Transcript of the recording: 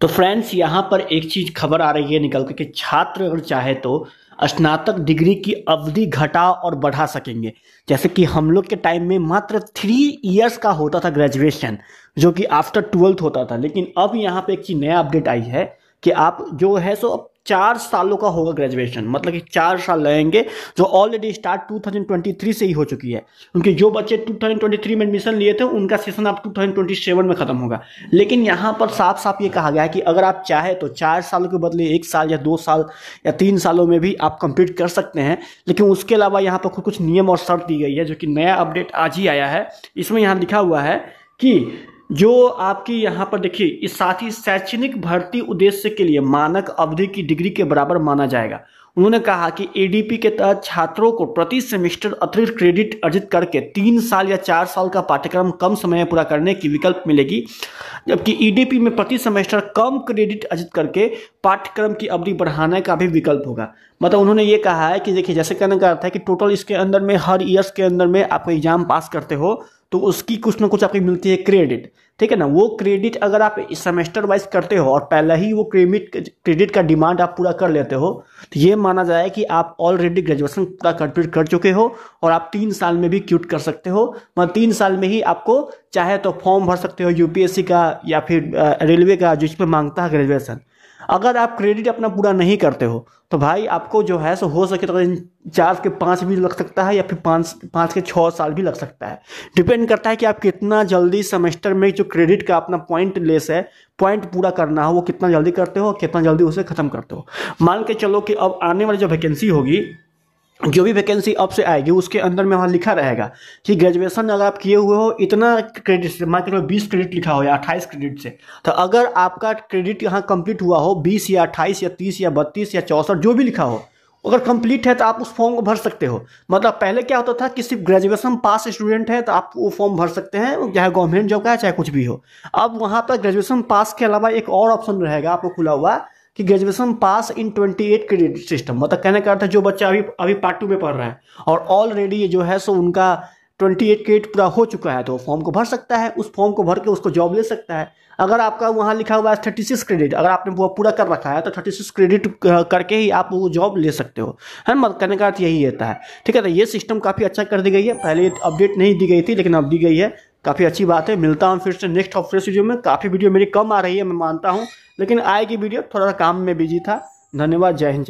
तो फ्रेंड्स यहाँ पर एक चीज खबर आ रही है निकल कर कि छात्र अगर चाहे तो स्नातक डिग्री की अवधि घटा और बढ़ा सकेंगे जैसे कि हम लोग के टाइम में मात्र थ्री इयर्स का होता था ग्रेजुएशन जो कि आफ्टर ट्वेल्थ होता था लेकिन अब यहाँ पे एक चीज़ नया अपडेट आई है कि आप जो है सो अब चार सालों का होगा ग्रेजुएशन मतलब कि चार साल लगेंगे जो ऑलरेडी स्टार्ट 2023 से ही हो चुकी है उनके जो बच्चे 2023 में एडमिशन लिए थे उनका सेशन अब 2027 में ख़त्म होगा लेकिन यहाँ पर साफ साफ ये कहा गया है कि अगर आप चाहे तो चार साल के बदले एक साल या दो साल या तीन सालों में भी आप कंप्लीट कर सकते हैं लेकिन उसके अलावा यहाँ पर कुछ नियम और शर्त दी गई है जो कि नया अपडेट आज ही आया है इसमें यहाँ लिखा हुआ है कि जो आपकी यहाँ पर देखिए इस साथ ही शैक्षणिक भर्ती उद्देश्य के लिए मानक अवधि की डिग्री के बराबर माना जाएगा उन्होंने कहा कि एडीपी के तहत छात्रों को प्रति सेमेस्टर अतिरिक्त क्रेडिट अर्जित करके तीन साल या चार साल का पाठ्यक्रम कम समय में पूरा करने की विकल्प मिलेगी जबकि ईडीपी e में प्रति सेमेस्टर कम क्रेडिट अर्जित करके पाठ्यक्रम की अवधि बढ़ाने का भी विकल्प होगा मतलब उन्होंने ये कहा है कि देखिए जैसे कहने का अर्थ है कि टोटल इसके अंदर में हर ईयर्स के अंदर में आप एग्जाम पास करते हो तो उसकी कुछ ना कुछ आपकी मिलती है क्रेडिट ठीक है ना वो क्रेडिट अगर आप सेमेस्टर वाइज करते हो और पहले ही वो क्रेडिट क्रेडिट का डिमांड आप पूरा कर लेते हो तो ये माना जाए कि आप ऑलरेडी ग्रेजुएशन पूरा कंप्लीट कर चुके हो और आप तीन साल में भी क्यूट कर सकते हो मतलब तीन साल में ही आपको चाहे तो फॉर्म भर सकते हो यूपीएससी का या फिर रेलवे का जिसमें मांगता है ग्रेजुएसन अगर आप क्रेडिट अपना पूरा नहीं करते हो तो भाई आपको जो है सो हो सके तो चार के पाँच भी लग सकता है या फिर पाँच पाँच के छः साल भी लग सकता है डिपेंड करता है कि आप कितना जल्दी सेमेस्टर में जो क्रेडिट का अपना पॉइंट लेस है पॉइंट पूरा करना हो वो कितना जल्दी करते हो कितना जल्दी उसे ख़त्म करते हो मान के चलो कि अब आने वाली जो वैकेंसी होगी जो भी वैकेंसी अब से आएगी उसके अंदर में वहाँ लिखा रहेगा कि ग्रेजुएशन अगर आप किए हुए हो इतना क्रेडिट से मान चलो बीस क्रेडिट लिखा हो या अट्ठाईस क्रेडिट से तो अगर आपका क्रेडिट यहाँ कंप्लीट हुआ हो बीस या अट्ठाईस या तीस या बत्तीस या चौंसठ जो भी लिखा हो अगर कंप्लीट है तो आप उस फॉर्म को भर सकते हो मतलब पहले क्या होता था कि सिर्फ ग्रेजुएशन पास स्टूडेंट है तो आप वो फॉर्म भर सकते हैं चाहे गवर्नमेंट जॉब का है चाहे कुछ भी हो अब वहाँ पर ग्रेजुएशन पास के अलावा एक और ऑप्शन रहेगा आपको खुला हुआ कि graduation pass in 28 credit system मतलब कहने का अर्थ है जो बच्चा अभी अभी पार्ट टू में पढ़ रहे हैं और ऑलरेडी जो है सो उनका 28 क्रेडिट पूरा हो चुका है तो फॉर्म को भर सकता है उस फॉर्म को भर के उसको जॉब ले सकता है अगर आपका वहाँ लिखा हुआ है थर्टी सिक्स क्रेडिट अगर आपने वो पूरा कर रखा है तो थर्टी सिक्स क्रेडिट करके ही आप वो जॉब ले सकते हो है मतलब कहने का अर्थ यही रहता है ठीक है तो ये सिस्टम काफ़ी अच्छा कर दी गई है पहले अपडेट नहीं दी गई थी लेकिन अब दी गई है काफ़ी अच्छी बात है मिलता हूँ फिर से नेक्स्ट और फ्रेश वीडियो में काफ़ी वीडियो मेरी कम आ रही है मैं मानता हूँ लेकिन आए की वीडियो थोड़ा सा काम में बिजी था धन्यवाद जय हिंद